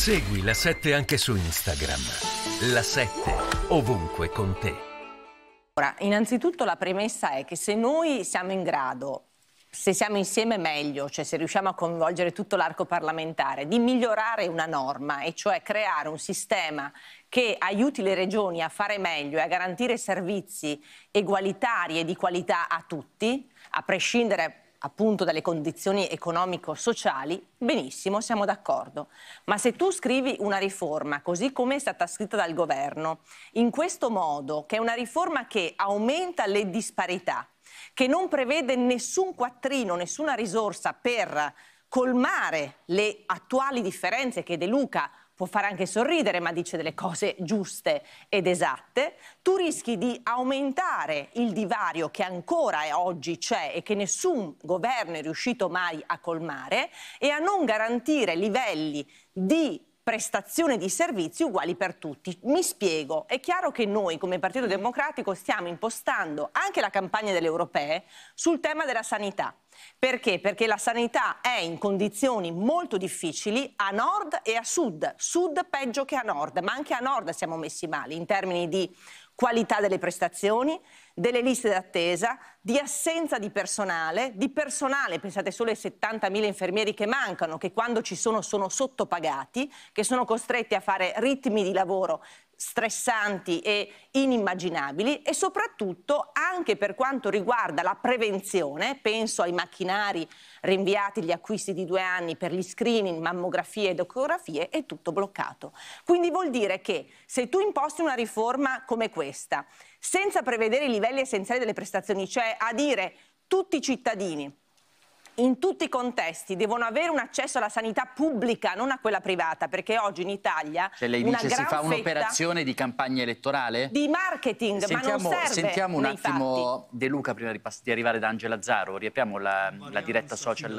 Segui la 7 anche su Instagram. La 7 ovunque con te. Ora, innanzitutto la premessa è che se noi siamo in grado se siamo insieme meglio, cioè se riusciamo a coinvolgere tutto l'arco parlamentare, di migliorare una norma e cioè creare un sistema che aiuti le regioni a fare meglio e a garantire servizi egualitari e di qualità a tutti, a prescindere appunto dalle condizioni economico-sociali, benissimo, siamo d'accordo. Ma se tu scrivi una riforma, così come è stata scritta dal governo, in questo modo, che è una riforma che aumenta le disparità, che non prevede nessun quattrino, nessuna risorsa per colmare le attuali differenze che De Luca può fare anche sorridere, ma dice delle cose giuste ed esatte, tu rischi di aumentare il divario che ancora oggi c'è e che nessun governo è riuscito mai a colmare e a non garantire livelli di prestazione di servizi uguali per tutti. Mi spiego, è chiaro che noi come Partito mm. Democratico stiamo impostando anche la campagna delle europee sul tema della sanità. Perché? Perché la sanità è in condizioni molto difficili a nord e a sud. Sud peggio che a nord, ma anche a nord siamo messi male in termini di qualità delle prestazioni, delle liste d'attesa, di assenza di personale, di personale, pensate solo ai 70.000 infermieri che mancano, che quando ci sono sono sottopagati, che sono costretti a fare ritmi di lavoro stressanti e inimmaginabili e soprattutto anche per quanto riguarda la prevenzione, penso ai macchinari rinviati gli acquisti di due anni per gli screening, mammografie ed ecografie, è tutto bloccato. Quindi vuol dire che se tu imposti una riforma come questa, senza prevedere i livelli essenziali delle prestazioni, cioè a dire tutti i cittadini in tutti i contesti devono avere un accesso alla sanità pubblica, non a quella privata, perché oggi in Italia... Cioè lei dice si fa un'operazione di campagna elettorale? Di marketing, sentiamo, ma non serve Sentiamo un attimo fatti. De Luca prima di, arrivare da Angela Zaro, riapriamo la, la diretta social.